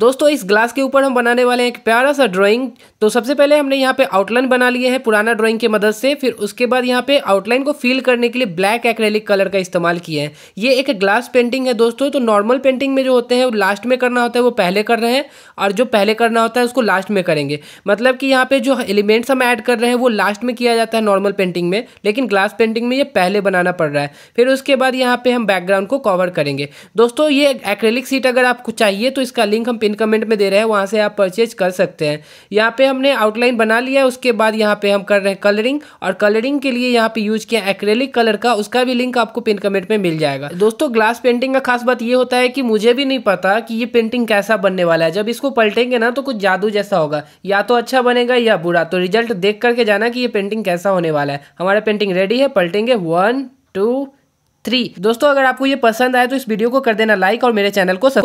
दोस्तों इस ग्लास के ऊपर हम बनाने वाले हैं एक प्यारा सा ड्राइंग तो सबसे पहले हमने यहाँ पे आउटलाइन बना लिए है पुराना ड्राइंग की मदद से फिर उसके बाद यहाँ पे आउटलाइन को फिल करने के लिए ब्लैक एक्रेलिक कलर का इस्तेमाल किया है ये एक ग्लास पेंटिंग है दोस्तों तो नॉर्मल पेंटिंग में जो होते हैं वो लास्ट में करना होता है वो पहले कर रहे हैं और जो पहले करना होता है उसको लास्ट में करेंगे मतलब कि यहाँ पर जो एलिमेंट्स हम ऐड कर रहे हैं वो लास्ट में किया जाता है नॉर्मल पेंटिंग में लेकिन ग्लास पेंटिंग में ये पहले बनाना पड़ रहा है फिर उसके बाद यहाँ पर हम बैकग्राउंड को कवर करेंगे दोस्तों ये एक्रेलिक सीट अगर आपको चाहिए तो इसका लिंक हम पिन कमेंट में दे रहे हैं वहाँ से आप परचेज कर सकते हैं यहाँ पे हमने आउटलाइन बना लिया है उसके बाद यहाँ पे हम कर रहे हैं कलरिंग और कलरिंग के लिए यहाँ पे यूज किया एक्रेलिक कलर का उसका भी लिंक आपको पिन कमेंट में मिल जाएगा दोस्तों ग्लास पेंटिंग का खास बात ये होता है कि मुझे भी नहीं पता कि ये पेंटिंग कैसा बनने वाला है जब इसको पलटेंगे ना तो कुछ जादू जैसा होगा या तो अच्छा बनेगा या बुरा तो रिजल्ट देख करके जाना कि ये पेंटिंग कैसा होने वाला है हमारा पेंटिंग रेडी है पलटेंगे वन टू थ्री दोस्तों अगर आपको ये पसंद आए तो इस वीडियो को कर देना लाइक और मेरे चैनल को सब्सक्राइब